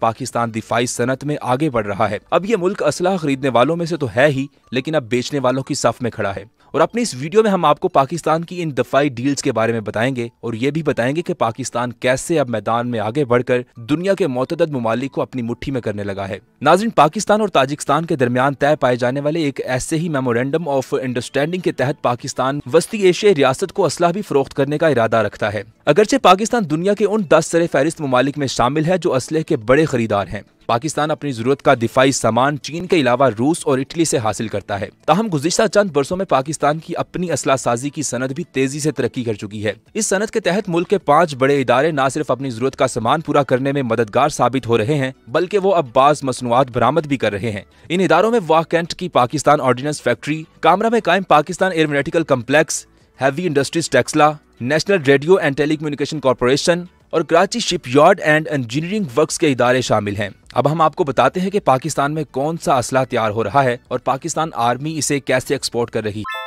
पाकिस्तान दिफाई सनत में आगे बढ़ रहा है अब ये मुल्क असलाह खरीदने वालों में से तो है ही लेकिन अब बेचने वालों की सफ में खड़ा है और अपनी इस वीडियो में हम आपको पाकिस्तान की इन दफाई डील्स के बारे में बताएंगे और ये भी बताएंगे कि पाकिस्तान कैसे अब मैदान में आगे बढ़कर दुनिया के मोतद ममालिक को अपनी मुट्ठी में करने लगा है नाजिन पाकिस्तान और ताजिकिस्तान के दरमियान तय पाए जाने वाले एक ऐसे ही मेमोरेंडम ऑफ अंडरस्टैंडिंग के तहत पाकिस्तान वस्ती एशियाई रियासत को असलाह भी फरोख्त करने का इरादा रखता है अगरचे पाकिस्तान दुनिया के उन दस सर फहरिस्त ममालिक में शामिल है जो असलह के बड़े बड़े खरीदार हैं पाकिस्तान अपनी जरूरत का दिफाई सामान चीन के अलावा रूस और इटली से हासिल करता है तहम गुजशत चंद बरसों में पाकिस्तान की अपनी असला साजी की सनत भी तेजी से तरक्की कर चुकी है इस सनत के तहत मुल्क के पाँच बड़े इदारे न सिर्फ अपनी जरूरत का सामान पूरा करने में मददगार साबित हो रहे हैं बल्कि वो अब बाज मसनुआत बरामद भी कर रहे हैं इन इदारों में कैंट की पाकिस्तान ऑर्डिनेंस फैक्ट्री कामरा में कायम Pakistan aeronautical complex heavy industries Taxila national radio and telecommunication corporation और Karachi shipyard and engineering works के इदारे शामिल हैं अब हम आपको बताते हैं कि पाकिस्तान में कौन सा असला तैयार हो रहा है और पाकिस्तान आर्मी इसे कैसे एक्सपोर्ट कर रही है